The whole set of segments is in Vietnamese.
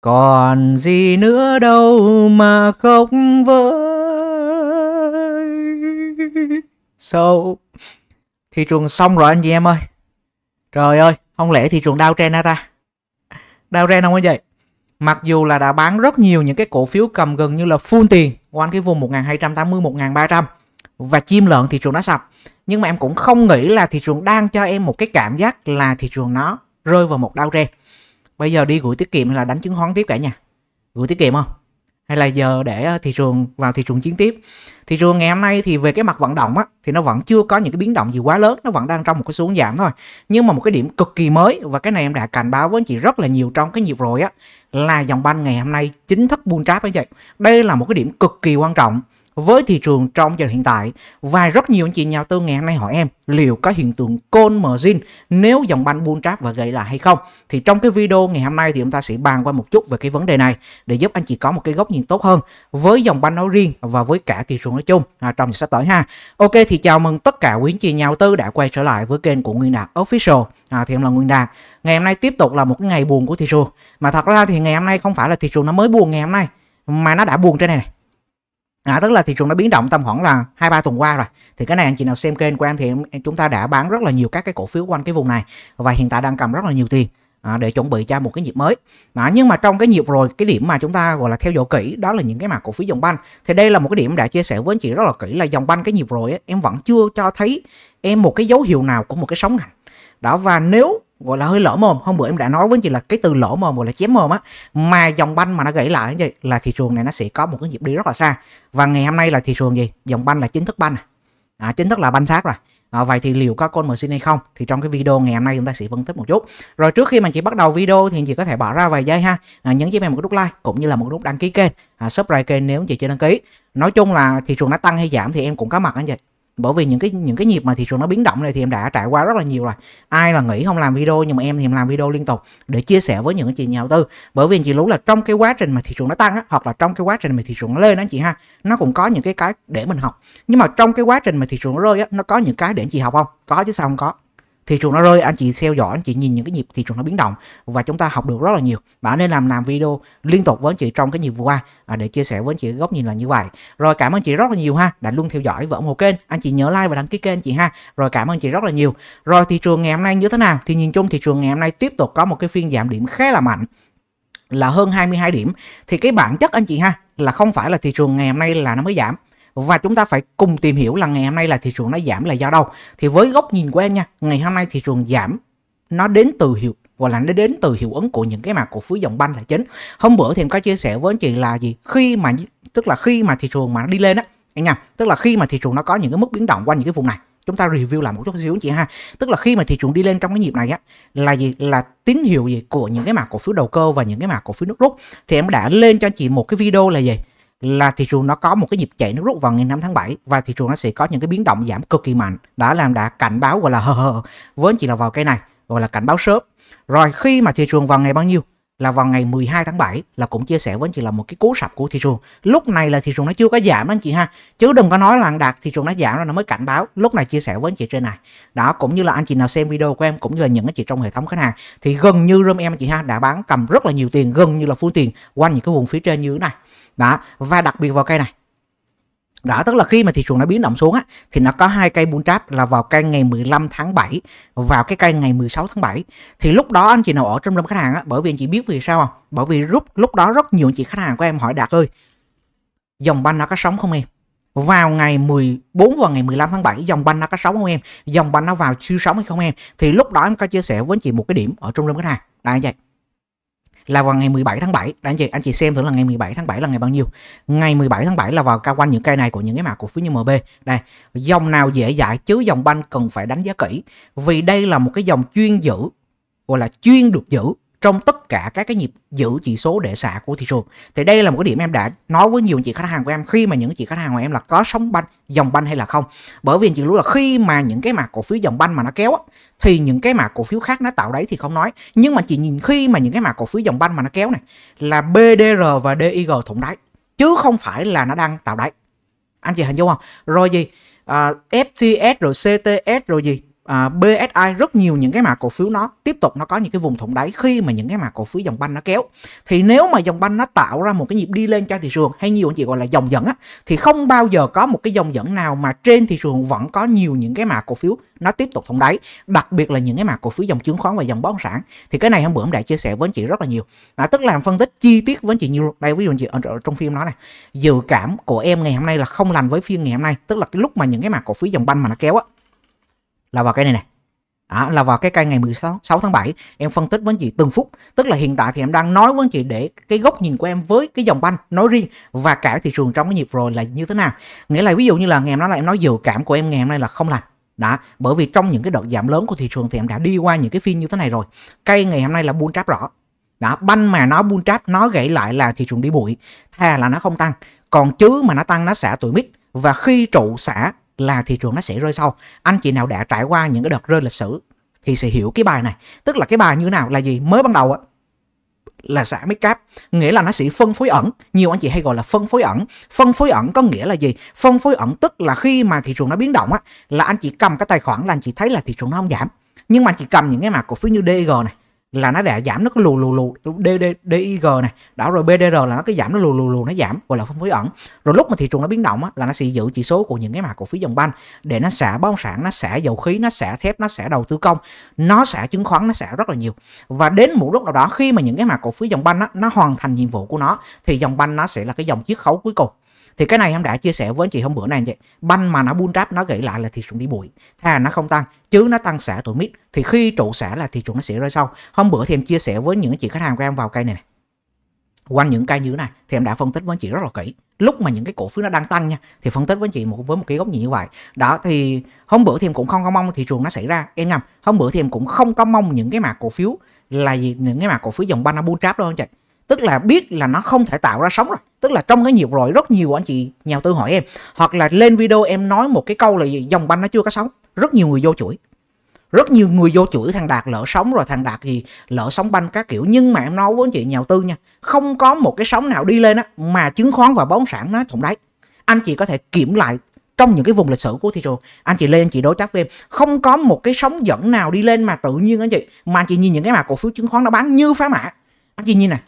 Còn gì nữa đâu mà khóc với Sâu so, Thị trường xong rồi anh chị em ơi Trời ơi Không lẽ thị trường đau trend hả ta Đau trend không có vậy Mặc dù là đã bán rất nhiều những cái cổ phiếu cầm gần như là full tiền quanh cái vùng 1280 1300 và chim lợn thị trường đã sập. Nhưng mà em cũng không nghĩ là thị trường đang cho em một cái cảm giác là thị trường nó rơi vào một đau trend bây giờ đi gửi tiết kiệm hay là đánh chứng khoán tiếp cả nhà gửi tiết kiệm không hay là giờ để ờ, thị trường vào thị trường chiến tiếp thị trường ngày hôm nay thì về cái mặt vận động á thì nó vẫn chưa có những cái biến động gì quá lớn nó vẫn đang trong một cái xuống giảm thôi nhưng mà một cái điểm cực kỳ mới và cái này em đã cảnh báo với anh chị rất là nhiều trong cái nhịp rồi á là dòng banh ngày hôm nay chính thức buôn trap như vậy đây là một cái điểm cực kỳ quan trọng với thị trường trong giờ hiện tại và rất nhiều anh chị nhà tư ngày hôm nay hỏi em liệu có hiện tượng call margin nếu dòng banh buôn trap và gãy là hay không thì trong cái video ngày hôm nay thì chúng ta sẽ bàn qua một chút về cái vấn đề này để giúp anh chị có một cái góc nhìn tốt hơn với dòng banh nói riêng và với cả thị trường nói chung à, trong những sắp tới ha ok thì chào mừng tất cả quý anh chị nhà đầu tư đã quay trở lại với kênh của nguyên đạt official à, thì em là nguyên đạt ngày hôm nay tiếp tục là một cái ngày buồn của thị trường mà thật ra thì ngày hôm nay không phải là thị trường nó mới buồn ngày hôm nay mà nó đã buồn trên này này À, tức là thị trường đã biến động tầm khoảng là hai ba tuần qua rồi thì cái này anh chị nào xem kênh của em thì chúng ta đã bán rất là nhiều các cái cổ phiếu quanh cái vùng này và hiện tại đang cầm rất là nhiều tiền à, để chuẩn bị cho một cái nhịp mới à, nhưng mà trong cái nhịp rồi cái điểm mà chúng ta gọi là theo dõi kỹ đó là những cái mặt cổ phiếu dòng banh thì đây là một cái điểm đã chia sẻ với anh chị rất là kỹ là dòng banh cái nhịp rồi ấy, em vẫn chưa cho thấy em một cái dấu hiệu nào của một cái sóng ngành đó và nếu gọi là hơi lỡ mồm hôm bữa em đã nói với chị là cái từ lỡ mồm gọi là chém mồm á mà dòng banh mà nó gãy lại như vậy là thị trường này nó sẽ có một cái nhịp đi rất là xa và ngày hôm nay là thị trường gì dòng banh là chính thức banh à, à chính thức là banh xác rồi À, vậy thì liệu có con xin hay không thì trong cái video ngày hôm nay chúng ta sẽ phân tích một chút rồi trước khi mà chị bắt đầu video thì chị có thể bỏ ra vài giây ha à, nhấn cho em một cái nút like cũng như là một nút đăng ký kênh à, subscribe kênh nếu chị chưa đăng ký nói chung là thị trường nó tăng hay giảm thì em cũng có mặt anh chị bởi vì những cái những cái nhịp mà thị trường nó biến động này thì em đã trải qua rất là nhiều rồi ai là nghĩ không làm video nhưng mà em thì em làm video liên tục để chia sẻ với những anh chị nhà đầu tư bởi vì chị lú là trong cái quá trình mà thị trường nó tăng á, hoặc là trong cái quá trình mà thị trường nó lên đó chị ha nó cũng có những cái cái để mình học nhưng mà trong cái quá trình mà thị trường nó rơi á, nó có những cái để chị học không có chứ sao không có thị trường nó rơi anh chị theo dõi anh chị nhìn những cái nhịp thị trường nó biến động và chúng ta học được rất là nhiều bạn nên làm làm video liên tục với anh chị trong cái nhịp vừa qua à, để chia sẻ với anh chị góc nhìn là như vậy rồi cảm ơn chị rất là nhiều ha đã luôn theo dõi và ủng hộ kênh anh chị nhớ like và đăng ký kênh chị ha rồi cảm ơn chị rất là nhiều rồi thị trường ngày hôm nay như thế nào thì nhìn chung thị trường ngày hôm nay tiếp tục có một cái phiên giảm điểm khá là mạnh là hơn 22 điểm thì cái bản chất anh chị ha là không phải là thị trường ngày hôm nay là nó mới giảm và chúng ta phải cùng tìm hiểu là ngày hôm nay là thị trường nó giảm là do đâu thì với góc nhìn của em nha ngày hôm nay thị trường giảm nó đến từ hiệu gọi là nó đến từ hiệu ứng của những cái mặt cổ phiếu dòng banh là chính hôm bữa thì em có chia sẻ với anh chị là gì khi mà tức là khi mà thị trường mà nó đi lên á anh nha tức là khi mà thị trường nó có những cái mức biến động quanh những cái vùng này chúng ta review lại một chút xíu chị ha tức là khi mà thị trường đi lên trong cái nhịp này á là gì là tín hiệu gì của những cái mặt cổ phiếu đầu cơ và những cái mặt cổ phiếu nước rút thì em đã lên cho chị một cái video là gì là thị trường nó có một cái nhịp chạy nó rút vào ngày 5 tháng 7 và thị trường nó sẽ có những cái biến động giảm cực kỳ mạnh đã làm đã cảnh báo gọi là hờ hờ với chỉ là vào cái này gọi là cảnh báo sớm rồi khi mà thị trường vào ngày bao nhiêu là vào ngày 12 tháng 7 là cũng chia sẻ với anh chị là một cái cú sập của thị trường lúc này là thị trường nó chưa có giảm đó anh chị ha chứ đừng có nói là đạt thị trường nó giảm rồi nó mới cảnh báo lúc này chia sẻ với anh chị trên này đó cũng như là anh chị nào xem video của em cũng như là những anh chị trong hệ thống khách hàng thì gần như room em anh chị ha đã bán cầm rất là nhiều tiền gần như là full tiền quanh những cái vùng phía trên như thế này đó và đặc biệt vào cây này đó tức là khi mà thị trường nó biến động xuống á thì nó có hai cây bull trap là vào cây ngày 15 tháng 7 vào cái cây ngày 16 tháng 7 thì lúc đó anh chị nào ở trong lâm khách hàng á bởi vì anh chị biết vì sao không bởi vì lúc lúc đó rất nhiều anh chị khách hàng của em hỏi đạt ơi dòng banh nó có sống không em vào ngày 14 và ngày 15 tháng 7 dòng banh nó có sống không em dòng banh nó vào siêu sống hay không em thì lúc đó em có chia sẻ với anh chị một cái điểm ở trong lâm khách hàng là như vậy là vào ngày 17 tháng 7 anh chị anh chị xem thử là ngày 17 tháng 7 là ngày bao nhiêu ngày 17 tháng 7 là vào cao quanh những cây này của những cái mặt của phiếu như MB đây dòng nào dễ dãi chứ dòng banh cần phải đánh giá kỹ vì đây là một cái dòng chuyên giữ gọi là chuyên được giữ trong tất cả các cái nhịp giữ chỉ số để xả của thị trường thì đây là một cái điểm em đã nói với nhiều chị khách hàng của em khi mà những chị khách hàng của em là có sóng banh dòng banh hay là không bởi vì chị lúc là khi mà những cái mã cổ phiếu dòng banh mà nó kéo thì những cái mã cổ phiếu khác nó tạo đáy thì không nói nhưng mà chị nhìn khi mà những cái mã cổ phiếu dòng banh mà nó kéo này là BDR và DIG thủng đáy chứ không phải là nó đang tạo đáy anh chị hình dung không rồi gì à, FTS rồi CTS rồi gì à, BSI rất nhiều những cái mã cổ phiếu nó tiếp tục nó có những cái vùng thủng đáy khi mà những cái mã cổ phiếu dòng banh nó kéo thì nếu mà dòng banh nó tạo ra một cái nhịp đi lên cho thị trường hay nhiều anh chị gọi là dòng dẫn á, thì không bao giờ có một cái dòng dẫn nào mà trên thị trường vẫn có nhiều những cái mã cổ phiếu nó tiếp tục thủng đáy đặc biệt là những cái mã cổ phiếu dòng chứng khoán và dòng bất động sản thì cái này hôm bữa em đã chia sẻ với anh chị rất là nhiều à, tức là phân tích chi tiết với anh chị nhiều đây ví dụ anh chị ở trong phim nó này dự cảm của em ngày hôm nay là không lành với phiên ngày hôm nay tức là cái lúc mà những cái mã cổ phiếu dòng banh mà nó kéo á là vào cái này này à, là vào cái cây ngày 16 6 tháng 7 em phân tích với anh chị từng phút tức là hiện tại thì em đang nói với anh chị để cái góc nhìn của em với cái dòng banh nói riêng và cả thị trường trong cái nhịp rồi là như thế nào nghĩa là ví dụ như là ngày hôm đó là em nói dự cảm của em ngày hôm nay là không lành đã bởi vì trong những cái đợt giảm lớn của thị trường thì em đã đi qua những cái phiên như thế này rồi cây ngày hôm nay là buôn tráp rõ đã banh mà nó buôn tráp nó gãy lại là thị trường đi bụi thà là nó không tăng còn chứ mà nó tăng nó xả tuổi mít và khi trụ xả là thị trường nó sẽ rơi sau anh chị nào đã trải qua những cái đợt rơi lịch sử thì sẽ hiểu cái bài này tức là cái bài như nào là gì mới ban đầu á là giảm mấy cáp nghĩa là nó sẽ phân phối ẩn nhiều anh chị hay gọi là phân phối ẩn phân phối ẩn có nghĩa là gì phân phối ẩn tức là khi mà thị trường nó biến động á là anh chị cầm cái tài khoản là anh chị thấy là thị trường nó không giảm nhưng mà anh chị cầm những cái mã cổ phiếu như DG này là nó đã giảm nó cứ lù lù lù d d d i g này đó rồi BDR là nó cứ giảm nó lù lù lù nó giảm gọi là phân phối ẩn rồi lúc mà thị trường nó biến động á, là nó sẽ giữ chỉ số của những cái mã cổ phiếu dòng banh để nó xả bất động sản nó xả dầu khí nó xả thép nó xả đầu tư công nó xả chứng khoán nó xả rất là nhiều và đến một lúc nào đó khi mà những cái mã cổ phiếu dòng banh á, nó hoàn thành nhiệm vụ của nó thì dòng banh nó sẽ là cái dòng chiết khấu cuối cùng thì cái này em đã chia sẻ với anh chị hôm bữa này vậy banh mà nó buôn trap nó gãy lại là thị trường đi bụi thà nó không tăng chứ nó tăng xả tụi mít thì khi trụ xả là thị trường nó sẽ rơi sau hôm bữa thì em chia sẻ với những chị khách hàng của em vào cây này, này quanh những cây như thế này thì em đã phân tích với anh chị rất là kỹ lúc mà những cái cổ phiếu nó đang tăng nha thì phân tích với anh chị một với một cái góc nhìn như vậy đó thì hôm bữa thì em cũng không có mong thị trường nó xảy ra em nhầm hôm bữa thì em cũng không có mong những cái mặt cổ phiếu là gì những cái mặt cổ phiếu dòng banana bull trap đâu anh chị tức là biết là nó không thể tạo ra sóng rồi tức là trong cái nhịp rồi rất nhiều anh chị nhà đầu tư hỏi em hoặc là lên video em nói một cái câu là gì? dòng banh nó chưa có sóng, rất nhiều người vô chuỗi rất nhiều người vô chuỗi thằng đạt lỡ sóng rồi thằng đạt gì lỡ sóng banh các kiểu nhưng mà em nói với anh chị nhà đầu tư nha không có một cái sóng nào đi lên á mà chứng khoán và bất sản nó thủng đáy anh chị có thể kiểm lại trong những cái vùng lịch sử của thị trường anh chị lên anh chị đối tác với em không có một cái sóng dẫn nào đi lên mà tự nhiên anh chị mà anh chị nhìn những cái mà cổ phiếu chứng khoán nó bán như phá mã anh chị nhìn này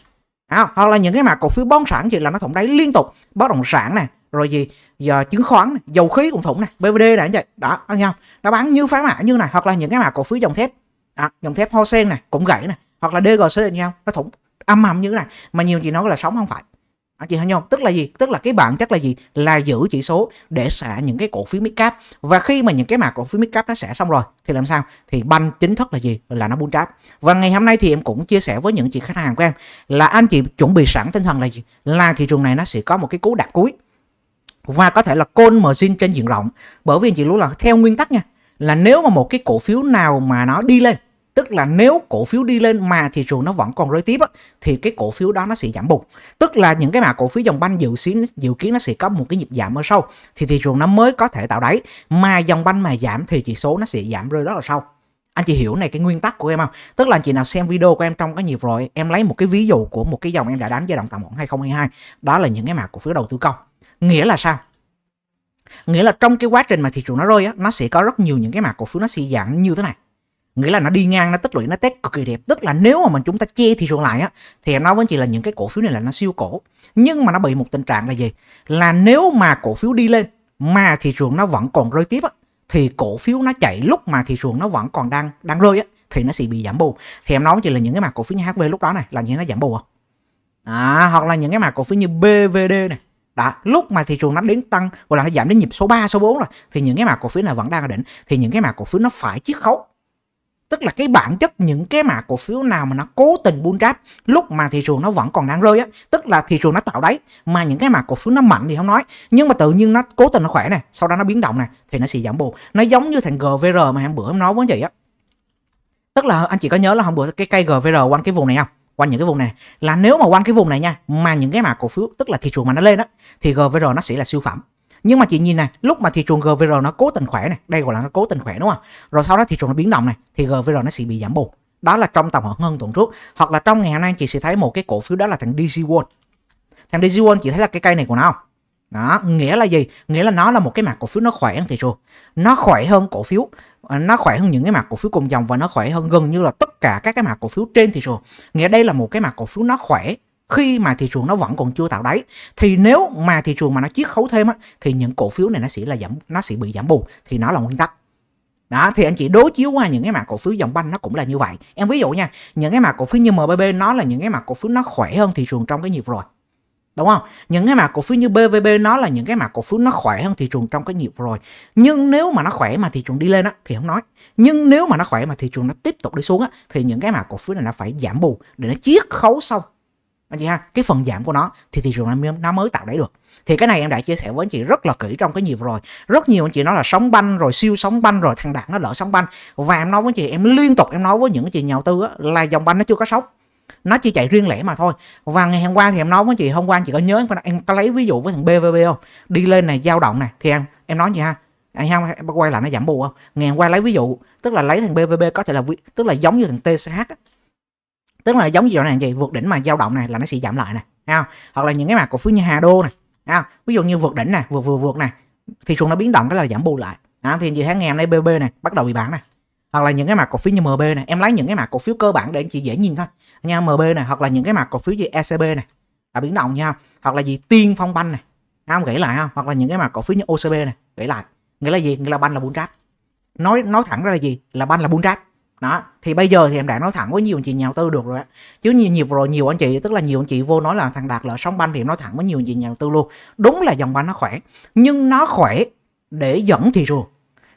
à, hoặc là những cái mà cổ phiếu bón sản thì là nó thủng đáy liên tục bất động sản này rồi gì giờ chứng khoán này, dầu khí cũng thủng này bvd này như vậy đó anh không nó bán như phá mã như này hoặc là những cái mà cổ phiếu dòng thép à, dòng thép hoa sen này cũng gãy này hoặc là dgc nhau nó thủng âm ầm như thế này mà nhiều chị nói là sống không phải anh à, chị thấy không tức là gì tức là cái bản chất là gì là giữ chỉ số để xả những cái cổ phiếu mid cap và khi mà những cái mã cổ phiếu mid cap nó xả xong rồi thì làm sao thì banh chính thức là gì là nó bull trap và ngày hôm nay thì em cũng chia sẻ với những chị khách hàng của em là anh chị chuẩn bị sẵn tinh thần là gì là thị trường này nó sẽ có một cái cú đạp cuối và có thể là call margin trên diện rộng bởi vì anh chị luôn là theo nguyên tắc nha là nếu mà một cái cổ phiếu nào mà nó đi lên tức là nếu cổ phiếu đi lên mà thị trường nó vẫn còn rơi tiếp thì cái cổ phiếu đó nó sẽ giảm bùng tức là những cái mà cổ phiếu dòng banh dự kiến dự kiến nó sẽ có một cái nhịp giảm ở sau thì thị trường nó mới có thể tạo đáy mà dòng banh mà giảm thì chỉ số nó sẽ giảm rơi rất là sâu anh chị hiểu này cái nguyên tắc của em không tức là anh chị nào xem video của em trong cái nhịp rồi em lấy một cái ví dụ của một cái dòng em đã đánh giai đoạn tầm khoảng 2022 đó là những cái mã cổ phiếu đầu tư công nghĩa là sao nghĩa là trong cái quá trình mà thị trường nó rơi á nó sẽ có rất nhiều những cái mã cổ phiếu nó sẽ giảm như thế này nghĩa là nó đi ngang nó tích lũy nó test cực kỳ đẹp tức là nếu mà mình chúng ta che thị trường lại á thì em nói với chị là những cái cổ phiếu này là nó siêu cổ nhưng mà nó bị một tình trạng là gì là nếu mà cổ phiếu đi lên mà thị trường nó vẫn còn rơi tiếp á, thì cổ phiếu nó chạy lúc mà thị trường nó vẫn còn đang đang rơi á, thì nó sẽ bị giảm bù thì em nói với chị là những cái mặt cổ phiếu như HV lúc đó này là như nó giảm bù không à? à, hoặc là những cái mặt cổ phiếu như BVD này đã lúc mà thị trường nó đến tăng hoặc là nó giảm đến nhịp số 3, số 4 rồi thì những cái mã cổ phiếu này vẫn đang ở đỉnh thì những cái mã cổ phiếu nó phải chiết khấu tức là cái bản chất những cái mã cổ phiếu nào mà nó cố tình buôn trap lúc mà thị trường nó vẫn còn đang rơi á tức là thị trường nó tạo đáy mà những cái mã cổ phiếu nó mạnh thì không nói nhưng mà tự nhiên nó cố tình nó khỏe này sau đó nó biến động này thì nó sẽ giảm bù nó giống như thằng gvr mà hôm bữa em nói với chị á tức là anh chị có nhớ là hôm bữa cái cây gvr quanh cái vùng này không quanh những cái vùng này là nếu mà quanh cái vùng này nha mà những cái mã cổ phiếu tức là thị trường mà nó lên á thì gvr nó sẽ là siêu phẩm nhưng mà chị nhìn này lúc mà thị trường gvr nó cố tình khỏe này đây gọi là nó cố tình khỏe đúng không rồi sau đó thị trường nó biến động này thì gvr nó sẽ bị giảm bù đó là trong tầm khoảng hơn tuần trước hoặc là trong ngày hôm nay chị sẽ thấy một cái cổ phiếu đó là thằng dc world thằng dc world chị thấy là cái cây này của nó không đó nghĩa là gì nghĩa là nó là một cái mặt cổ phiếu nó khỏe hơn thị trường nó khỏe hơn cổ phiếu à, nó khỏe hơn những cái mặt cổ phiếu cùng dòng và nó khỏe hơn gần như là tất cả các cái mặt cổ phiếu trên thị trường nghĩa đây là một cái mặt cổ phiếu nó khỏe khi mà thị trường nó vẫn còn chưa tạo đáy thì nếu mà thị trường mà nó chiết khấu thêm á, thì những cổ phiếu này nó sẽ là giảm nó sẽ bị giảm bù thì nó là nguyên tắc đó thì anh chị đối chiếu qua những cái mặt cổ phiếu dòng banh nó cũng là như vậy em ví dụ nha những cái mặt cổ phiếu như MBB nó là những cái mặt cổ phiếu nó khỏe hơn thị trường trong cái nhịp rồi đúng không những cái mặt cổ phiếu như BVB nó là những cái mặt cổ phiếu nó khỏe hơn thị trường trong cái nhịp rồi nhưng nếu mà nó khỏe mà thị trường đi lên á thì không nói nhưng nếu mà nó khỏe mà thị trường nó tiếp tục đi xuống á thì những cái mặt cổ phiếu này nó phải giảm bù để nó chiết khấu xong anh chị ha cái phần giảm của nó thì thị trường này nó mới tạo đấy được thì cái này em đã chia sẻ với anh chị rất là kỹ trong cái nhiều rồi rất nhiều anh chị nói là sóng banh rồi siêu sóng banh rồi thằng đạt nó lỡ sóng banh và em nói với anh chị em liên tục em nói với những anh chị nhà đầu tư á, là dòng banh nó chưa có sóng nó chỉ chạy riêng lẻ mà thôi và ngày hôm qua thì em nói với chị hôm qua anh chị có nhớ em có lấy ví dụ với thằng BVB không đi lên này dao động này thì em em nói gì ha anh không em quay lại nó giảm bù không ngày hôm qua lấy ví dụ tức là lấy thằng BVB có thể là tức là giống như thằng TCH tức là giống như chỗ này gì vượt đỉnh mà dao động này là nó sẽ giảm lại này không? hoặc là những cái mặt cổ phiếu như Hà Đô này không? ví dụ như vượt đỉnh này vượt vừa vượt này thị trường nó biến động cái là giảm bù lại đó, thì chị thấy ngày hôm nay BB này bắt đầu bị bán này hoặc là những cái mặt cổ phiếu như MB này em lấy những cái mặt cổ phiếu cơ bản để anh chị dễ nhìn thôi nha MB này hoặc là những cái mặt cổ phiếu như ECB này là biến động nha hoặc là gì Tiên Phong Banh này không gãy lại không hoặc là những cái mặt cổ phiếu như OCB này gãy lại nghĩa là gì nghĩa là banh là bull trap nói nói thẳng ra là gì là banh là bull trap đó thì bây giờ thì em đã nói thẳng với nhiều anh chị nhà đầu tư được rồi á, chứ nhiều nhiều rồi nhiều anh chị tức là nhiều anh chị vô nói là thằng đạt lợi sóng banh thì em nói thẳng với nhiều anh chị nhà đầu tư luôn đúng là dòng banh nó khỏe nhưng nó khỏe để dẫn thị trường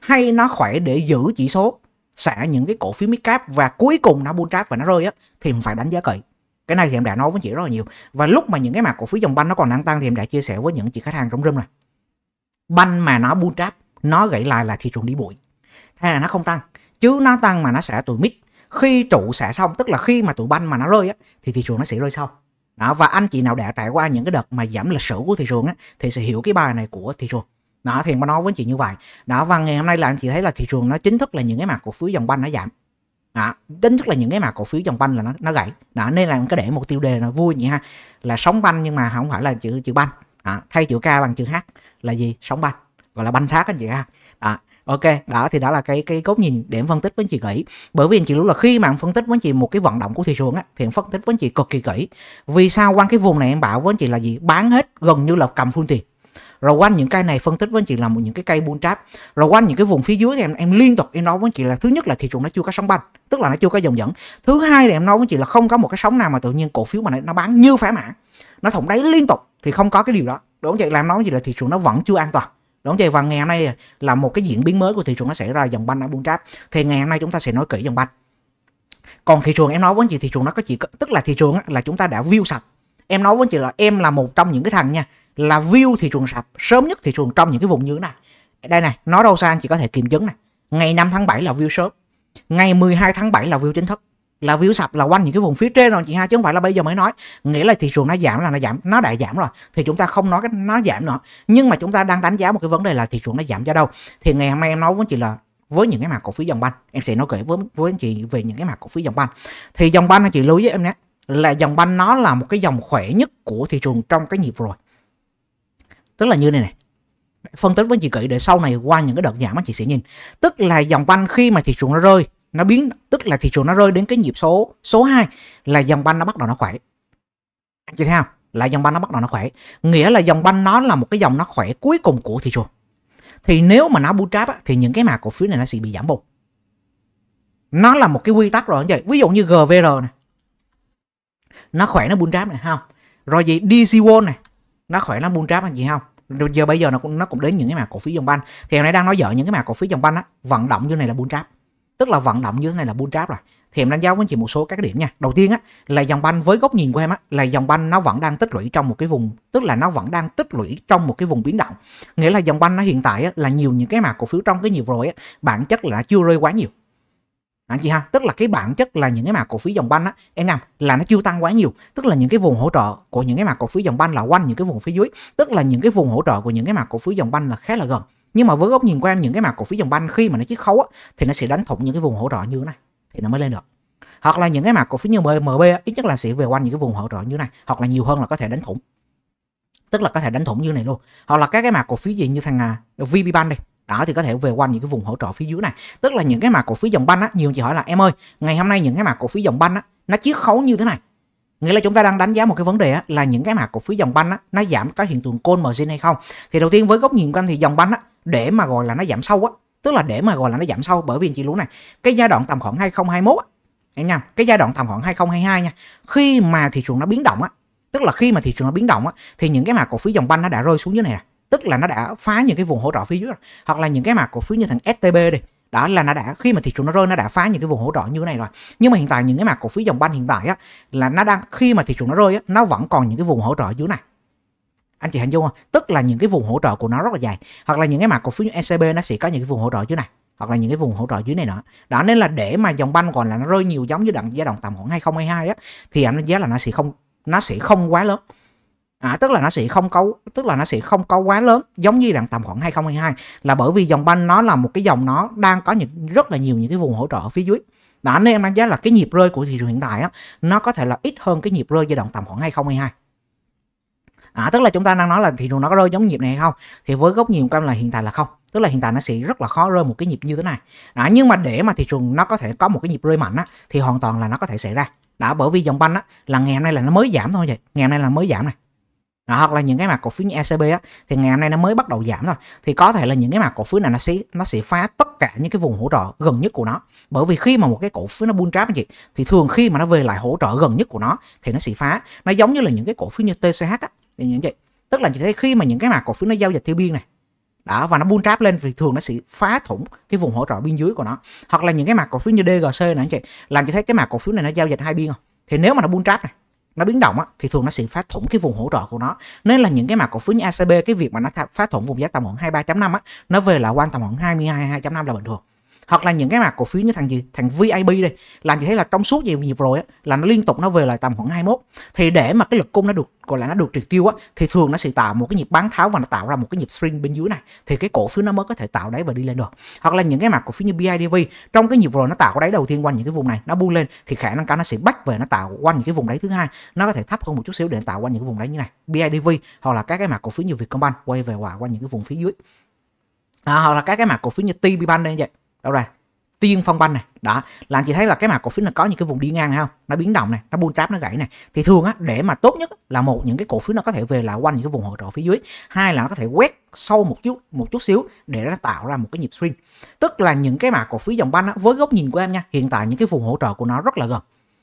hay nó khỏe để giữ chỉ số xả những cái cổ phiếu mid cap và cuối cùng nó buôn trap và nó rơi á thì mình phải đánh giá cậy, cái này thì em đã nói với chị rất là nhiều và lúc mà những cái mặt cổ phiếu dòng banh nó còn đang tăng thì em đã chia sẻ với những chị khách hàng trong râm này, banh mà nó buôn trap nó gãy lại là thị trường đi bụi hay là nó không tăng chứ nó tăng mà nó sẽ tụi mid khi trụ sẽ xong tức là khi mà tụi banh mà nó rơi á, thì thị trường nó sẽ rơi sau đó và anh chị nào đã trải qua những cái đợt mà giảm lịch sử của thị trường á, thì sẽ hiểu cái bài này của thị trường đó thì mà nói với chị như vậy đó và ngày hôm nay là anh chị thấy là thị trường nó chính thức là những cái mặt cổ phiếu dòng banh nó giảm đó, chính thức là những cái mặt cổ phiếu dòng banh là nó, nó gãy đó nên là cái để một tiêu đề là vui nhỉ ha là sóng banh nhưng mà không phải là chữ chữ banh đó, thay chữ k bằng chữ h là gì sóng banh gọi là banh sát anh chị ha đó, ok đó thì đó là cái cái góc nhìn để em phân tích với anh chị kỹ bởi vì anh chị lúc là khi mà em phân tích với anh chị một cái vận động của thị trường á thì em phân tích với anh chị cực kỳ kỹ vì sao quanh cái vùng này em bảo với anh chị là gì bán hết gần như là cầm full tiền rồi quanh những cây này phân tích với anh chị là một những cái cây bull tráp. rồi quanh những cái vùng phía dưới thì em em liên tục em nói với anh chị là thứ nhất là thị trường nó chưa có sóng banh tức là nó chưa có dòng dẫn thứ hai thì em nói với anh chị là không có một cái sóng nào mà tự nhiên cổ phiếu mà nó nó bán như phá mã nó thủng đáy liên tục thì không có cái điều đó đúng vậy làm nói với chị là thị trường nó vẫn chưa an toàn đúng chưa và ngày hôm nay là một cái diễn biến mới của thị trường nó xảy ra dòng banh ở buôn trap thì ngày hôm nay chúng ta sẽ nói kỹ dòng banh còn thị trường em nói với chị thị trường nó có chỉ tức là thị trường là chúng ta đã view sạch em nói với chị là em là một trong những cái thằng nha là view thị trường sạch sớm nhất thị trường trong những cái vùng như thế này đây này nó đâu xa anh chị có thể kiểm chứng này ngày 5 tháng 7 là view sớm ngày 12 tháng 7 là view chính thức là view sập là quanh những cái vùng phía trên rồi chị ha chứ không phải là bây giờ mới nói nghĩa là thị trường nó giảm là nó giảm nó đã giảm rồi thì chúng ta không nói cái nó giảm nữa nhưng mà chúng ta đang đánh giá một cái vấn đề là thị trường nó giảm ra đâu thì ngày hôm nay em nói với chị là với những cái mặt cổ phiếu dòng banh em sẽ nói kỹ với với anh chị về những cái mặt cổ phiếu dòng banh thì dòng banh anh chị lưu với em nhé là dòng banh nó là một cái dòng khỏe nhất của thị trường trong cái nhịp rồi tức là như này này phân tích với chị kỹ để sau này qua những cái đợt giảm anh chị sẽ nhìn tức là dòng banh khi mà thị trường nó rơi nó biến tức là thị trường nó rơi đến cái nhịp số số 2 là dòng banh nó bắt đầu nó khỏe anh chị thấy không là dòng banh nó bắt đầu nó khỏe nghĩa là dòng banh nó là một cái dòng nó khỏe cuối cùng của thị trường thì nếu mà nó bu tráp thì những cái mã cổ phiếu này nó sẽ bị giảm bột nó là một cái quy tắc rồi anh chị ví dụ như gvr này nó khỏe nó bu tráp này không rồi gì dc World này nó khỏe nó bu tráp anh chị không rồi giờ bây giờ nó cũng nó cũng đến những cái mã cổ phiếu dòng banh thì hôm nay đang nói dở những cái mã cổ phiếu dòng banh á vận động như này là bull trap tức là vận động như thế này là bull trap rồi thì em đánh giá với anh chị một số các điểm nha đầu tiên á là dòng banh với góc nhìn của em á là dòng banh nó vẫn đang tích lũy trong một cái vùng tức là nó vẫn đang tích lũy trong một cái vùng biến động nghĩa là dòng banh nó hiện tại á, là nhiều những cái mã cổ phiếu trong cái nhiều rồi á bản chất là chưa rơi quá nhiều anh chị ha tức là cái bản chất là những cái mã cổ phiếu dòng banh á em nằm là nó chưa tăng quá nhiều tức là những cái vùng hỗ trợ của những cái mã cổ phiếu dòng banh là quanh những cái vùng phía dưới tức là những cái vùng hỗ trợ của những cái mã cổ phiếu dòng banh là khá là gần nhưng mà với góc nhìn của em những cái mặt cổ phiếu dòng banh khi mà nó chiết khấu á, thì nó sẽ đánh thủng những cái vùng hỗ trợ như thế này thì nó mới lên được hoặc là những cái mặt cổ phiếu như MB ít nhất là sẽ về quanh những cái vùng hỗ trợ như thế này hoặc là nhiều hơn là có thể đánh thủng tức là có thể đánh thủng như này luôn hoặc là các cái mặt cổ phiếu gì như thằng uh, à, VB Bank đi đó thì có thể về quanh những cái vùng hỗ trợ phía dưới này tức là những cái mặt cổ phiếu dòng banh á nhiều chị hỏi là em ơi ngày hôm nay những cái mặt cổ phiếu dòng banh á nó chiết khấu như thế này nghĩa là chúng ta đang đánh giá một cái vấn đề á, là những cái mặt cổ phiếu dòng banh á, nó giảm có hiện tượng côn margin hay không thì đầu tiên với góc nhìn của anh thì dòng banh á, để mà gọi là nó giảm sâu á tức là để mà gọi là nó giảm sâu bởi vì chị lúa này cái giai đoạn tầm khoảng 2021 á em nha cái giai đoạn tầm khoảng 2022 nha khi mà thị trường nó biến động á tức là khi mà thị trường nó biến động á thì những cái mã cổ phiếu dòng banh nó đã rơi xuống dưới này rồi tức là nó đã phá những cái vùng hỗ trợ phía dưới rồi hoặc là những cái mã cổ phiếu như thằng STB đi đó là nó đã khi mà thị trường nó rơi nó đã phá những cái vùng hỗ trợ như thế này rồi nhưng mà hiện tại những cái mã cổ phiếu dòng banh hiện tại á là nó đang khi mà thị trường nó rơi á nó vẫn còn những cái vùng hỗ trợ dưới này anh chị hình dung không tức là những cái vùng hỗ trợ của nó rất là dài hoặc là những cái mặt cổ phiếu như ECB nó sẽ có những cái vùng hỗ trợ dưới này hoặc là những cái vùng hỗ trợ dưới này nữa đó nên là để mà dòng banh còn là nó rơi nhiều giống như đoạn giai đoạn tầm khoảng 2022 á thì anh đánh giá là nó sẽ không nó sẽ không quá lớn À, tức là nó sẽ không có tức là nó sẽ không có quá lớn giống như đoạn tầm khoảng 2022 là bởi vì dòng banh nó là một cái dòng nó đang có những rất là nhiều những cái vùng hỗ trợ ở phía dưới đó nên em đánh giá là cái nhịp rơi của thị trường hiện tại á, nó có thể là ít hơn cái nhịp rơi giai đoạn tầm khoảng 2022 à, tức là chúng ta đang nói là thị trường nó có rơi giống nhịp này hay không thì với góc nhìn của em là hiện tại là không tức là hiện tại nó sẽ rất là khó rơi một cái nhịp như thế này à, nhưng mà để mà thị trường nó có thể có một cái nhịp rơi mạnh á, thì hoàn toàn là nó có thể xảy ra đã bởi vì dòng banh á, là ngày hôm nay là nó mới giảm thôi vậy ngày hôm nay là mới giảm này đó, hoặc là những cái mặt cổ phiếu như ECB á, thì ngày hôm nay nó mới bắt đầu giảm thôi thì có thể là những cái mặt cổ phiếu này nó sẽ nó sẽ phá tất cả những cái vùng hỗ trợ gần nhất của nó bởi vì khi mà một cái cổ phiếu nó buôn tráp anh thì thường khi mà nó về lại hỗ trợ gần nhất của nó thì nó sẽ phá nó giống như là những cái cổ phiếu như TCH á, để như vậy tức là như thế khi mà những cái mã cổ phiếu nó giao dịch theo biên này đó và nó buôn tráp lên thì thường nó sẽ phá thủng cái vùng hỗ trợ biên dưới của nó hoặc là những cái mã cổ phiếu như DGC này anh chị làm cho thấy cái mã cổ phiếu này nó giao dịch hai biên không thì nếu mà nó buôn tráp này nó biến động á, thì thường nó sẽ phá thủng cái vùng hỗ trợ của nó nên là những cái mã cổ phiếu như ACB cái việc mà nó phá thủng vùng giá tầm khoảng 23.5 á nó về là quan tầm khoảng 22 2.5 là bình thường hoặc là những cái mặt cổ phiếu như thằng gì thằng VIP đây là như thế là trong suốt nhiều nhịp rồi á là nó liên tục nó về lại tầm khoảng 21 thì để mà cái lực cung nó được gọi là nó được triệt tiêu á thì thường nó sẽ tạo một cái nhịp bán tháo và nó tạo ra một cái nhịp spring bên dưới này thì cái cổ phiếu nó mới có thể tạo đáy và đi lên được hoặc là những cái mặt cổ phiếu như BIDV trong cái nhịp rồi nó tạo cái đáy đầu tiên quanh những cái vùng này nó bu lên thì khả năng cao nó sẽ bắt về nó tạo quanh những cái vùng đáy thứ hai nó có thể thấp hơn một chút xíu để tạo quanh những cái vùng đáy như này BIDV hoặc là các cái mặt cổ phiếu như Vietcombank quay về quả quanh những cái vùng phía dưới à, hoặc là các cái mặt cổ phiếu như TB Bank đây vậy đâu rồi tiên phong banh này đó là anh chị thấy là cái mặt cổ phiếu là có những cái vùng đi ngang này không nó biến động này nó buôn tráp, nó gãy này thì thường á để mà tốt nhất là một những cái cổ phiếu nó có thể về lại quanh những cái vùng hỗ trợ phía dưới hai là nó có thể quét sâu một chút một chút xíu để nó tạo ra một cái nhịp swing tức là những cái mã cổ phiếu dòng banh á, với góc nhìn của em nha hiện tại những cái vùng hỗ trợ của nó rất là gần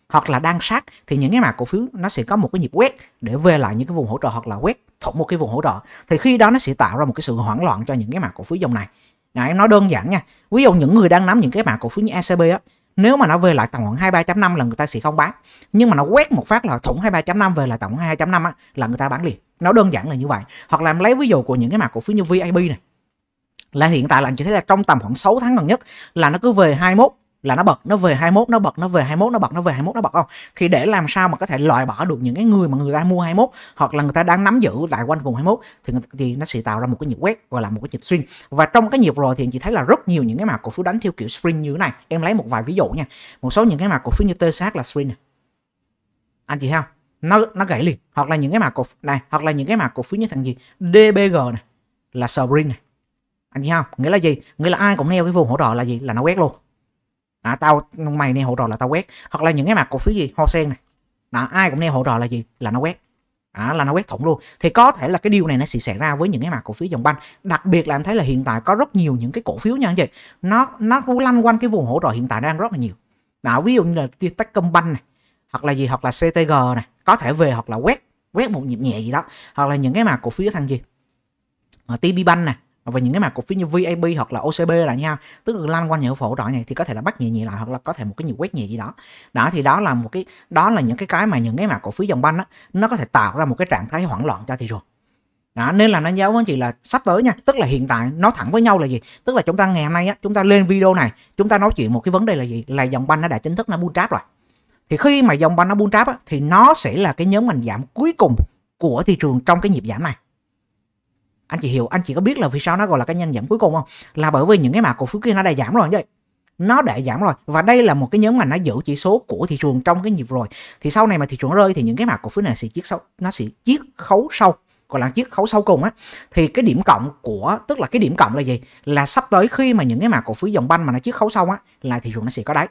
hoặc là đang sát thì những cái mã cổ phiếu nó sẽ có một cái nhịp quét để về lại những cái vùng hỗ trợ hoặc là quét thủng một cái vùng hỗ trợ thì khi đó nó sẽ tạo ra một cái sự hoảng loạn cho những cái mã cổ phiếu dòng này Nãy nói đơn giản nha. Ví dụ những người đang nắm những cái mã cổ phiếu như ACB á, nếu mà nó về lại tầm khoảng 23.5 là người ta sẽ không bán. Nhưng mà nó quét một phát là thủng 23.5 về lại tổng 22.5 á là người ta bán liền. Nó đơn giản là như vậy. Hoặc là em lấy ví dụ của những cái mã cổ phiếu như VIB này. Là hiện tại là anh chỉ thấy là trong tầm khoảng 6 tháng gần nhất là nó cứ về 21 là nó bật nó về 21 nó bật nó về 21 nó bật nó về 21 nó bật không thì để làm sao mà có thể loại bỏ được những cái người mà người ta mua 21 hoặc là người ta đang nắm giữ lại quanh vùng 21 thì, thì nó sẽ tạo ra một cái nhịp quét gọi là một cái nhịp swing và trong cái nhịp rồi thì chị thấy là rất nhiều những cái mặt cổ phiếu đánh theo kiểu spring như thế này em lấy một vài ví dụ nha một số những cái mặt cổ phiếu như xác là spring này. anh chị thấy không nó nó gãy liền hoặc là những cái mặt cổ này hoặc là những cái mặt cổ phiếu như thằng gì DBG này là spring này anh chị không nghĩa là gì nghĩa là ai cũng neo cái vùng hỗ trợ là gì là nó quét luôn à, tao mày neo hỗ trợ là tao quét hoặc là những cái mặt cổ phiếu gì ho sen này đó, ai cũng neo hỗ trợ là gì là nó quét À, là nó quét thủng luôn thì có thể là cái điều này nó sẽ xảy ra với những cái mặt cổ phiếu dòng banh đặc biệt là em thấy là hiện tại có rất nhiều những cái cổ phiếu nha anh chị nó nó lăn quanh cái vùng hỗ trợ hiện tại đang rất là nhiều nào ví dụ như là Techcombank này hoặc là gì hoặc là CTG này có thể về hoặc là quét quét một nhịp nhẹ gì đó hoặc là những cái mà cổ phiếu thằng gì ở ờ, TB Bank nè và những cái mặt cổ phiếu như VAB hoặc là OCB là nha tức là lan quanh những hỗ trợ này thì có thể là bắt nhẹ nhẹ lại hoặc là có thể một cái nhịp quét nhẹ gì đó đó thì đó là một cái đó là những cái cái mà những cái mặt cổ phiếu dòng banh đó, nó có thể tạo ra một cái trạng thái hoảng loạn cho thị trường đó, nên là nó giáo anh chị là sắp tới nha tức là hiện tại nó thẳng với nhau là gì tức là chúng ta ngày hôm nay á, chúng ta lên video này chúng ta nói chuyện một cái vấn đề là gì là dòng banh nó đã chính thức nó buôn tráp rồi thì khi mà dòng banh nó buôn tráp á, thì nó sẽ là cái nhóm ngành giảm cuối cùng của thị trường trong cái nhịp giảm này anh chị hiểu anh chị có biết là vì sao nó gọi là cái nhanh giảm cuối cùng không là bởi vì những cái mã cổ phiếu kia nó đã giảm rồi vậy nó đã giảm rồi và đây là một cái nhóm mà nó giữ chỉ số của thị trường trong cái nhịp rồi thì sau này mà thị trường rơi thì những cái mã cổ phiếu này sẽ chiết sâu nó sẽ chiết khấu sâu còn là chiết khấu sâu cùng á thì cái điểm cộng của tức là cái điểm cộng là gì là sắp tới khi mà những cái mã cổ phiếu dòng banh mà nó chiết khấu xong á là thị trường nó sẽ có đáy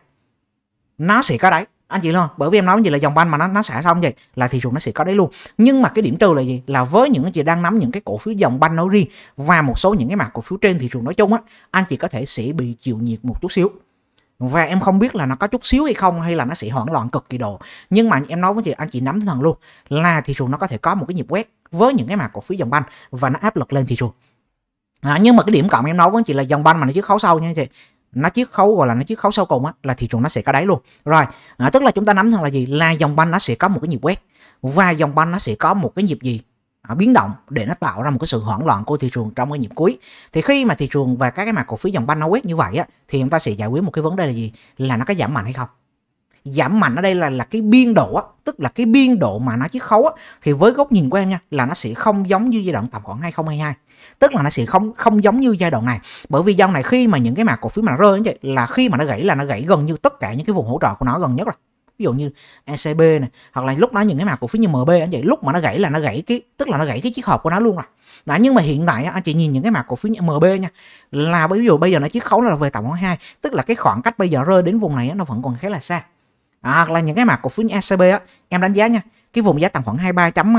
nó sẽ có đáy anh chị lo bởi vì em nói gì là dòng banh mà nó nó xả xong vậy là thị trường nó sẽ có đấy luôn nhưng mà cái điểm trừ là gì là với những anh chị đang nắm những cái cổ phiếu dòng banh nói riêng và một số những cái mặt cổ phiếu trên thị trường nói chung á anh chị có thể sẽ bị chịu nhiệt một chút xíu và em không biết là nó có chút xíu hay không hay là nó sẽ hoảng loạn cực kỳ độ nhưng mà em nói với chị anh chị nắm tinh thần luôn là thị trường nó có thể có một cái nhịp quét với những cái mặt cổ phiếu dòng banh và nó áp lực lên thị trường À, nhưng mà cái điểm cộng em nói với anh chị là dòng banh mà nó chứ khấu sâu nha anh chị nó chiếc khấu gọi là nó chiếc khấu sau cùng á là thị trường nó sẽ có đáy luôn rồi à, tức là chúng ta nắm rằng là gì là dòng banh nó sẽ có một cái nhịp quét và dòng banh nó sẽ có một cái nhịp gì à, biến động để nó tạo ra một cái sự hoảng loạn của thị trường trong cái nhịp cuối thì khi mà thị trường và các cái mặt cổ phiếu dòng banh nó quét như vậy á thì chúng ta sẽ giải quyết một cái vấn đề là gì là nó có giảm mạnh hay không giảm mạnh ở đây là là cái biên độ á, tức là cái biên độ mà nó chiết khấu á, thì với góc nhìn của em nha là nó sẽ không giống như giai đoạn tầm khoảng 2022 tức là nó sẽ không không giống như giai đoạn này bởi vì giai này khi mà những cái mã cổ phiếu mà rơi như vậy là khi mà nó gãy là nó gãy gần như tất cả những cái vùng hỗ trợ của nó gần nhất rồi ví dụ như ECB này hoặc là lúc đó những cái mã cổ phiếu như MB anh vậy lúc mà nó gãy là nó gãy cái tức là nó gãy cái chiếc hộp của nó luôn rồi đó nhưng mà hiện tại anh chị nhìn những cái mã cổ phiếu như MB nha là ví dụ bây giờ nó chiếc khấu là về tổng khoảng hai tức là cái khoảng cách bây giờ rơi đến vùng này nó vẫn còn khá là xa hoặc à, là những cái mặt cổ phiếu như ACB á em đánh giá nha cái vùng giá tầm khoảng 23 chấm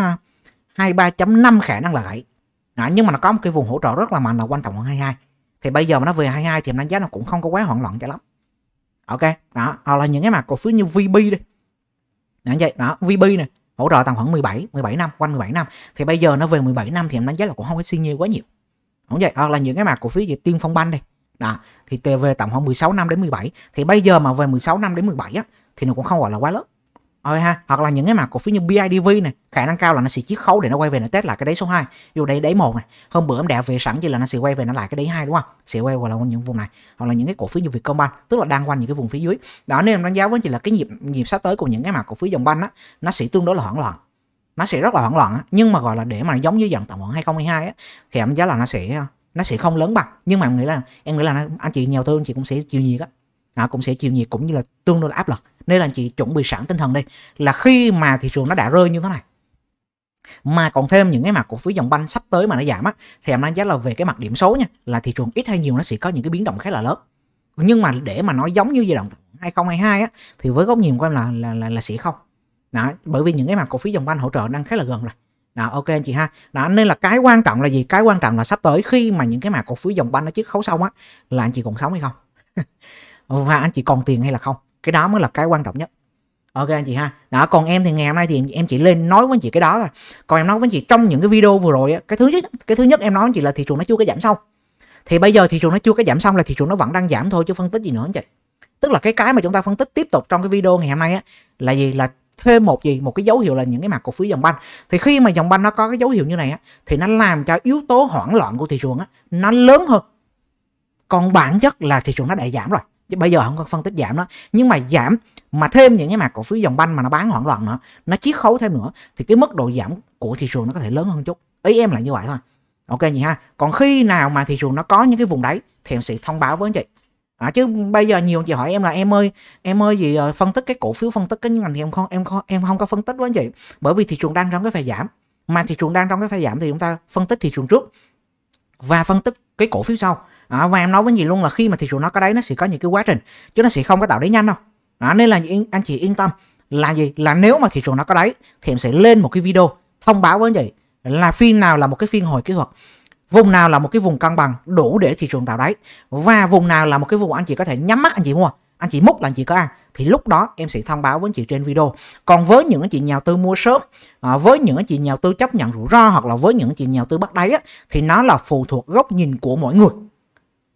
23.5 à, khả năng là gãy à, nhưng mà nó có một cái vùng hỗ trợ rất là mạnh là quanh tầm khoảng 22 thì bây giờ mà nó về 22 thì em đánh giá nó cũng không có quá hoảng loạn cho lắm ok đó hoặc là những cái mặt cổ phiếu như VB đi đó, vậy đó VB này hỗ trợ tầm khoảng 17 17 năm quanh 17 năm thì bây giờ nó về 17 năm thì em đánh giá là cũng không có suy nhiều quá nhiều đúng vậy hoặc là những cái mặt cổ phiếu về tiên phong banh đây đó thì về tầm khoảng 16 năm đến 17 thì bây giờ mà về 16 năm đến 17 á thì nó cũng không gọi là quá lớn ơi ha hoặc là những cái mà cổ phiếu như BIDV này khả năng cao là nó sẽ chiết khấu để nó quay về nó test lại cái đáy số 2 dù đây đáy một này hôm bữa em đã về sẵn chỉ là nó sẽ quay về nó lại cái đáy hai đúng không sẽ quay vào là những vùng này hoặc là những cái cổ phiếu như Vietcombank tức là đang quanh những cái vùng phía dưới đó nên em đánh giá với chị là cái nhịp nhịp sắp tới của những cái mà cổ phiếu dòng banh á nó sẽ tương đối là hoảng loạn nó sẽ rất là hoảng loạn á nhưng mà gọi là để mà giống như dạng tầm khoảng 2022 á thì em giá là nó sẽ nó sẽ không lớn bằng nhưng mà em nghĩ là em nghĩ là anh chị nhiều tôi anh chị cũng sẽ chịu nhiệt á à, cũng sẽ chịu nhiệt cũng như là tương đối là áp lực nên là anh chị chuẩn bị sẵn tinh thần đi là khi mà thị trường nó đã rơi như thế này mà còn thêm những cái mặt cổ phiếu dòng banh sắp tới mà nó giảm á thì em đánh giá là về cái mặt điểm số nha là thị trường ít hay nhiều nó sẽ có những cái biến động khá là lớn nhưng mà để mà nói giống như giai đoạn 2022 á thì với góc nhìn của em là là là, là sẽ không đó bởi vì những cái mặt cổ phiếu dòng banh hỗ trợ đang khá là gần rồi đó, ok anh chị ha đó nên là cái quan trọng là gì cái quan trọng là sắp tới khi mà những cái mà cổ phiếu dòng banh nó chiết khấu xong á là anh chị còn sống hay không và anh chị còn tiền hay là không cái đó mới là cái quan trọng nhất ok anh chị ha đó còn em thì ngày hôm nay thì em chỉ lên nói với anh chị cái đó thôi còn em nói với anh chị trong những cái video vừa rồi á cái thứ nhất cái thứ nhất em nói với anh chị là thị trường nó chưa có giảm xong thì bây giờ thị trường nó chưa có giảm xong là thị trường nó vẫn đang giảm thôi chứ phân tích gì nữa anh chị tức là cái cái mà chúng ta phân tích tiếp tục trong cái video ngày hôm nay á là gì là thêm một gì một cái dấu hiệu là những cái mặt cổ phiếu dòng banh thì khi mà dòng banh nó có cái dấu hiệu như này á thì nó làm cho yếu tố hoảng loạn của thị trường á nó lớn hơn còn bản chất là thị trường nó đã giảm rồi chứ bây giờ không có phân tích giảm nữa nhưng mà giảm mà thêm những cái mặt cổ phiếu dòng banh mà nó bán hoảng loạn nữa nó chiết khấu thêm nữa thì cái mức độ giảm của thị trường nó có thể lớn hơn chút ý em là như vậy thôi ok nhỉ ha còn khi nào mà thị trường nó có những cái vùng đáy thì em sẽ thông báo với anh chị à, chứ bây giờ nhiều chị hỏi em là em ơi em ơi gì ờ, phân tích cái cổ phiếu phân tích cái ngành thì em không em không em không có phân tích quá anh chị bởi vì thị trường đang trong cái phe giảm mà thị trường đang trong cái phe giảm thì chúng ta phân tích thị trường trước và phân tích cái cổ phiếu sau à, và em nói với gì luôn là khi mà thị trường nó có đấy nó sẽ có những cái quá trình chứ nó sẽ không có tạo đáy nhanh đâu à, nên là anh chị yên tâm là gì là nếu mà thị trường nó có đáy thì em sẽ lên một cái video thông báo với anh chị là phiên nào là một cái phiên hồi kỹ thuật vùng nào là một cái vùng cân bằng đủ để thị trường tạo đáy và vùng nào là một cái vùng anh chị có thể nhắm mắt anh chị mua anh chị múc là anh chị có ăn thì lúc đó em sẽ thông báo với anh chị trên video còn với những anh chị nhà tư mua sớm à, với những anh chị nhà tư chấp nhận rủi ro hoặc là với những anh chị nhà tư bắt đáy á, thì nó là phụ thuộc góc nhìn của mỗi người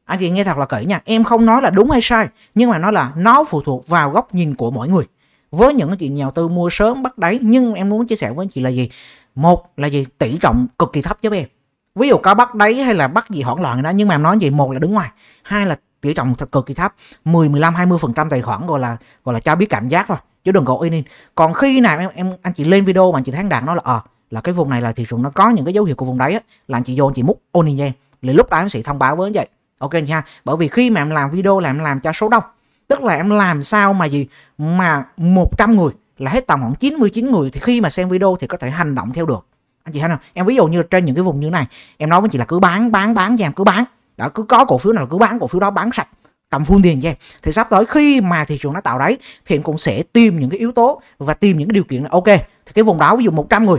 anh chị nghe thật là kỹ nha em không nói là đúng hay sai nhưng mà nó là nó phụ thuộc vào góc nhìn của mỗi người với những anh chị nhà tư mua sớm bắt đáy nhưng em muốn chia sẻ với anh chị là gì một là gì tỷ trọng cực kỳ thấp với em ví dụ có bắt đấy hay là bắt gì hoảng loạn đó nhưng mà em nói gì một là đứng ngoài hai là tỷ trọng cực kỳ thấp 10 15 20 phần trăm tài khoản gọi là gọi là cho biết cảm giác thôi chứ đừng gọi in, in còn khi nào em em anh chị lên video mà anh chị thắng đạt nó là ờ là cái vùng này là thị trường nó có những cái dấu hiệu của vùng đấy á, là anh chị vô anh chị múc on in thì lúc đó em sẽ thông báo với anh chị ok anh ha bởi vì khi mà em làm video là em làm cho số đông tức là em làm sao mà gì mà 100 người là hết tầm khoảng 99 người thì khi mà xem video thì có thể hành động theo được anh chị thấy không em ví dụ như trên những cái vùng như này em nói với chị là cứ bán bán bán cho em cứ bán đó cứ có cổ phiếu nào cứ bán cổ phiếu đó bán sạch cầm full tiền cho em thì sắp tới khi mà thị trường nó tạo đáy thì em cũng sẽ tìm những cái yếu tố và tìm những cái điều kiện là ok thì cái vùng đó ví dụ 100 người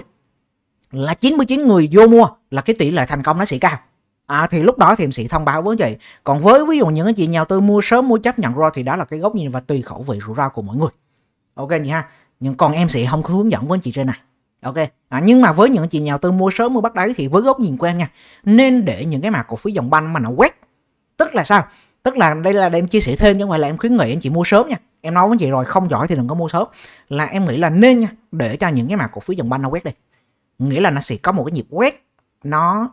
là 99 người vô mua là cái tỷ lệ thành công nó sẽ cao à, thì lúc đó thì em sẽ thông báo với chị còn với ví dụ những anh chị nhà đầu tư mua sớm mua chấp nhận rủi thì đó là cái góc nhìn và tùy khẩu vị rủi ro của mỗi người ok nhỉ ha nhưng còn em sẽ không hướng dẫn với anh chị trên này ok à, nhưng mà với những chị nhà đầu tư mua sớm mua bắt đáy thì với góc nhìn của em nha nên để những cái mã cổ phiếu dòng banh mà nó quét tức là sao tức là đây là để em chia sẻ thêm chứ không phải là em khuyến nghị anh chị mua sớm nha em nói với chị rồi không giỏi thì đừng có mua sớm là em nghĩ là nên nha để cho những cái mã cổ phiếu dòng banh nó quét đi nghĩa là nó sẽ có một cái nhịp quét nó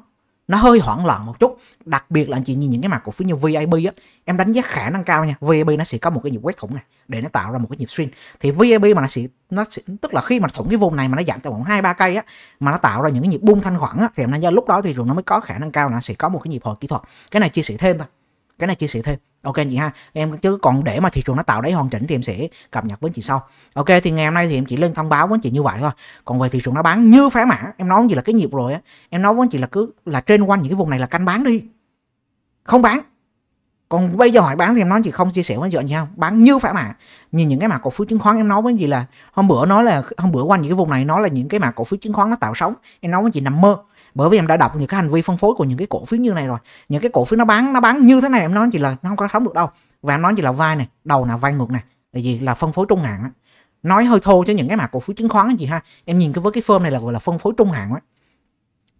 nó hơi hoảng loạn một chút đặc biệt là anh chị nhìn những cái mặt cổ phiếu như VIB á em đánh giá khả năng cao nha VIB nó sẽ có một cái nhịp quét thủng này để nó tạo ra một cái nhịp xuyên thì VIB mà nó sẽ nó sẽ, tức là khi mà thủng cái vùng này mà nó giảm tới khoảng hai ba cây á mà nó tạo ra những cái nhịp bung thanh khoản á thì em đánh giá lúc đó thì rồi nó mới có khả năng cao là nó sẽ có một cái nhịp hồi kỹ thuật cái này chia sẻ thêm thôi cái này chia sẻ thêm ok chị ha em chứ còn để mà thị trường nó tạo đáy hoàn chỉnh thì em sẽ cập nhật với chị sau ok thì ngày hôm nay thì em chỉ lên thông báo với chị như vậy thôi còn về thị trường nó bán như phá mã em nói với chị là cái nhịp rồi á em nói với chị là cứ là trên quanh những cái vùng này là canh bán đi không bán còn bây giờ hỏi bán thì em nói chị không chia sẻ với chị anh nhau bán như phá mã nhìn những cái mã cổ phiếu chứng khoán em nói với gì là hôm bữa nói là hôm bữa quanh những cái vùng này nó là những cái mã cổ phiếu chứng khoán nó tạo sóng em nói với chị nằm mơ bởi vì em đã đọc những cái hành vi phân phối của những cái cổ phiếu như này rồi những cái cổ phiếu nó bán nó bán như thế này em nói chỉ là nó không có sống được đâu và em nói chỉ là vai này đầu là vai ngược này tại vì là phân phối trung hạn á nói hơi thô cho những cái mặt cổ phiếu chứng khoán anh chị ha em nhìn cái với cái firm này là gọi là phân phối trung hạn á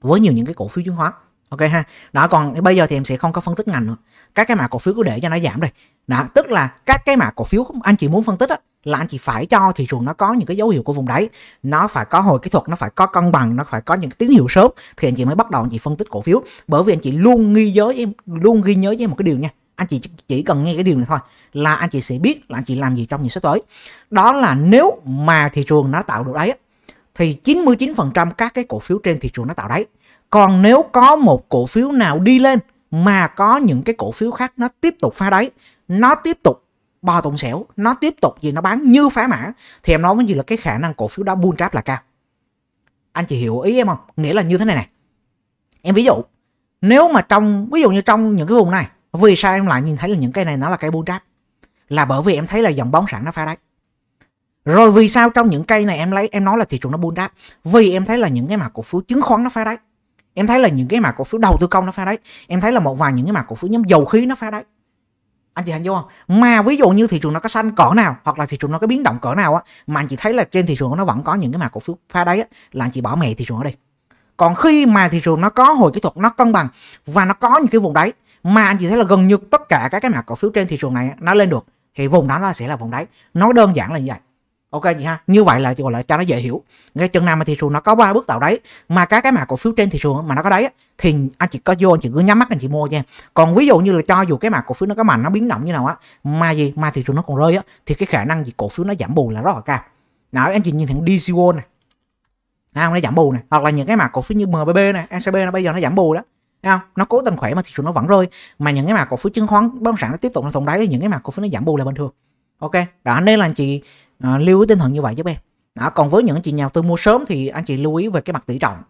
với nhiều những cái cổ phiếu chứng khoán ok ha đó còn bây giờ thì em sẽ không có phân tích ngành nữa các cái mã cổ phiếu cứ để cho nó giảm rồi đó tức là các cái mã cổ phiếu anh chị muốn phân tích á, là anh chị phải cho thị trường nó có những cái dấu hiệu của vùng đáy nó phải có hồi kỹ thuật nó phải có cân bằng nó phải có những tín hiệu sớm thì anh chị mới bắt đầu anh chị phân tích cổ phiếu bởi vì anh chị luôn ghi nhớ em luôn ghi nhớ với em một cái điều nha anh chị chỉ cần nghe cái điều này thôi là anh chị sẽ biết là anh chị làm gì trong những sắp tới đó là nếu mà thị trường nó tạo được đáy thì 99% các cái cổ phiếu trên thị trường nó tạo đáy còn nếu có một cổ phiếu nào đi lên mà có những cái cổ phiếu khác nó tiếp tục phá đáy, nó tiếp tục bò tụng xẻo, nó tiếp tục gì nó bán như phá mã thì em nói với gì là cái khả năng cổ phiếu đó buôn tráp là cao. Anh chị hiểu ý em không? Nghĩa là như thế này này. Em ví dụ, nếu mà trong ví dụ như trong những cái vùng này, vì sao em lại nhìn thấy là những cái này nó là cây buôn tráp Là bởi vì em thấy là dòng bóng sẵn nó phá đáy. Rồi vì sao trong những cây này em lấy em nói là thị trường nó buôn tráp Vì em thấy là những cái mà cổ phiếu chứng khoán nó phá đáy em thấy là những cái mã cổ phiếu đầu tư công nó phá đấy em thấy là một vài những cái mã cổ phiếu nhóm dầu khí nó phá đấy anh chị hình dung không mà ví dụ như thị trường nó có xanh cỡ nào hoặc là thị trường nó có biến động cỡ nào á mà anh chị thấy là trên thị trường nó vẫn có những cái mã cổ phiếu phá đấy á, là anh chị bỏ mẹ thị trường ở đây còn khi mà thị trường nó có hồi kỹ thuật nó cân bằng và nó có những cái vùng đấy mà anh chị thấy là gần như tất cả các cái mã cổ phiếu trên thị trường này nó lên được thì vùng đó nó sẽ là vùng đáy nó đơn giản là như vậy ok vậy ha như vậy là gọi là cho nó dễ hiểu cái chân nam thị trường nó có ba bước tạo đáy mà các cái mã cổ phiếu trên thị trường mà nó có đáy thì anh chị có vô anh chị cứ nhắm mắt anh chị mua nha còn ví dụ như là cho dù cái mã cổ phiếu nó có mạnh nó biến động như nào á mà gì mà thị trường nó còn rơi á thì cái khả năng gì cổ phiếu nó giảm bù là rất là cao nào anh chị nhìn thằng DC này không nó giảm bù này hoặc là những cái mã cổ phiếu như MBB này SCB nó bây giờ nó giảm bù đó không? nó cố tình khỏe mà thị trường nó vẫn rơi mà những cái mà cổ phiếu chứng khoán bất động sản nó tiếp tục nó tồn đáy những cái mà cổ phiếu nó giảm bù là bình thường ok đó nên là anh chị à, lưu ý tinh thần như vậy giúp em đó, còn với những chị nào tư mua sớm thì anh chị lưu ý về cái mặt tỷ trọng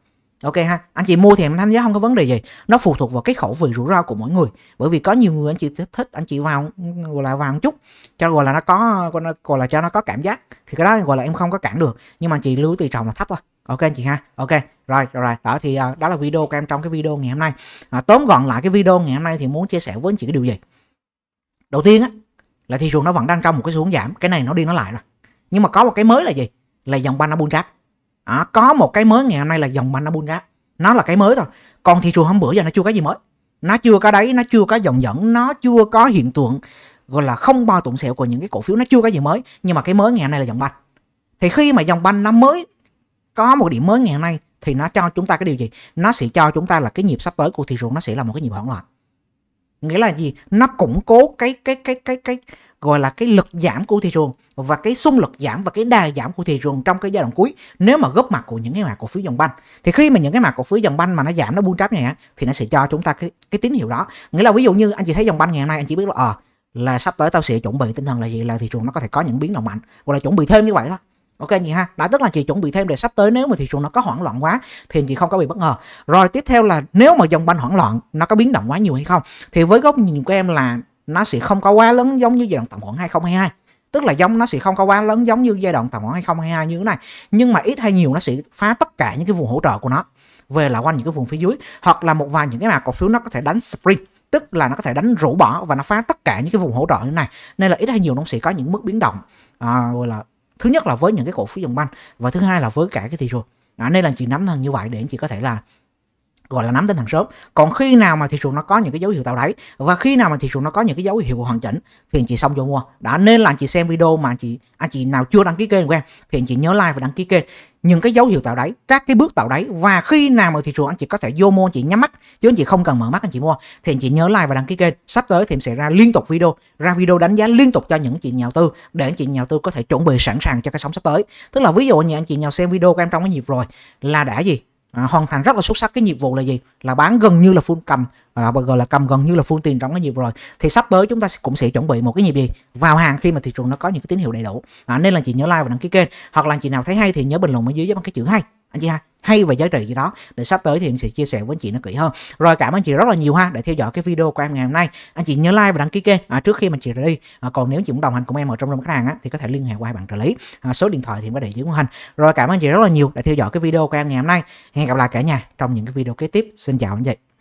ok ha anh chị mua thì em đánh giá không có vấn đề gì nó phụ thuộc vào cái khẩu vị rủi ro của mỗi người bởi vì có nhiều người anh chị thích anh chị vào gọi là vào một chút cho gọi là nó có gọi là cho nó có cảm giác thì cái đó gọi là em không có cản được nhưng mà anh chị lưu ý tỷ trọng là thấp thôi ok anh chị ha ok rồi rồi, rồi. đó thì uh, đó là video của em trong cái video ngày hôm nay à, tóm gọn lại cái video ngày hôm nay thì muốn chia sẻ với anh chị cái điều gì đầu tiên á là thị trường nó vẫn đang trong một cái xuống giảm cái này nó đi nó lại rồi nhưng mà có một cái mới là gì là dòng Banabun Jack đó, có một cái mới ngày hôm nay là dòng Banabun Jack nó là cái mới thôi còn thị trường hôm bữa giờ nó chưa có gì mới nó chưa có đấy nó chưa có dòng dẫn nó chưa có hiện tượng gọi là không bao tụng sẹo của những cái cổ phiếu nó chưa có gì mới nhưng mà cái mới ngày hôm nay là dòng banh thì khi mà dòng banh nó mới có một điểm mới ngày hôm nay thì nó cho chúng ta cái điều gì nó sẽ cho chúng ta là cái nhịp sắp tới của thị trường nó sẽ là một cái nhịp hỗn loạn nghĩa là gì nó củng cố cái cái cái cái cái gọi là cái lực giảm của thị trường và cái xung lực giảm và cái đà giảm của thị trường trong cái giai đoạn cuối nếu mà góp mặt của những cái mã cổ phiếu dòng banh thì khi mà những cái mã cổ phiếu dòng banh mà nó giảm nó buông tráp này thì nó sẽ cho chúng ta cái cái tín hiệu đó nghĩa là ví dụ như anh chị thấy dòng banh ngày hôm nay anh chỉ biết là ờ à, là sắp tới tao sẽ chuẩn bị tinh thần là gì là thị trường nó có thể có những biến động mạnh hoặc là chuẩn bị thêm như vậy thôi ok anh ha đã tức là chị chuẩn bị thêm để sắp tới nếu mà thị trường nó có hoảng loạn quá thì chị không có bị bất ngờ rồi tiếp theo là nếu mà dòng banh hoảng loạn nó có biến động quá nhiều hay không thì với góc nhìn của em là nó sẽ không có quá lớn giống như giai đoạn tầm khoảng 2022 tức là giống nó sẽ không có quá lớn giống như giai đoạn tầm khoảng 2022 như thế này nhưng mà ít hay nhiều nó sẽ phá tất cả những cái vùng hỗ trợ của nó về là quanh những cái vùng phía dưới hoặc là một vài những cái mà cổ phiếu nó có thể đánh spring tức là nó có thể đánh rũ bỏ và nó phá tất cả những cái vùng hỗ trợ như này nên là ít hay nhiều nó sẽ có những mức biến động à, gọi là thứ nhất là với những cái cổ phiếu dòng banh và thứ hai là với cả cái thị trường à, nên là chị nắm thằng như vậy để chị có thể là gọi là nắm tinh thần sớm còn khi nào mà thị trường nó có những cái dấu hiệu tạo đáy và khi nào mà thị trường nó có những cái dấu hiệu hoàn chỉnh thì anh chị xong vô mua đã nên là anh chị xem video mà anh chị anh à, chị nào chưa đăng ký kênh của em thì anh chị nhớ like và đăng ký kênh những cái dấu hiệu tạo đáy các cái bước tạo đáy và khi nào mà thị trường anh chị có thể vô mua anh chị nhắm mắt chứ anh chị không cần mở mắt anh chị mua thì anh chị nhớ like và đăng ký kênh sắp tới thì em sẽ ra liên tục video ra video đánh giá liên tục cho những chị nhà đầu tư để anh chị nhà đầu tư có thể chuẩn bị sẵn sàng cho cái sóng sắp tới tức là ví dụ như anh chị nào xem video của em trong cái nhịp rồi là đã gì à, hoàn thành rất là xuất sắc cái nhiệm vụ là gì là bán gần như là full cầm à, gọi là cầm gần như là full tiền trong cái nhiệm vụ rồi thì sắp tới chúng ta cũng sẽ chuẩn bị một cái nhịp gì vào hàng khi mà thị trường nó có những cái tín hiệu đầy đủ à, nên là chị nhớ like và đăng ký kênh hoặc là chị nào thấy hay thì nhớ bình luận ở dưới bằng cái chữ hay anh chị ha hay và giá trị gì đó để sắp tới thì em sẽ chia sẻ với anh chị nó kỹ hơn rồi cảm ơn chị rất là nhiều ha để theo dõi cái video của em ngày hôm nay anh chị nhớ like và đăng ký kênh à, trước khi mà chị ra đi à, còn nếu chị muốn đồng hành cùng em ở trong nhóm khách hàng á, thì có thể liên hệ qua bạn trợ lý à, số điện thoại thì em có để dưới màn hình rồi cảm ơn chị rất là nhiều đã theo dõi cái video của em ngày hôm nay hẹn gặp lại cả nhà trong những cái video kế tiếp xin chào anh chị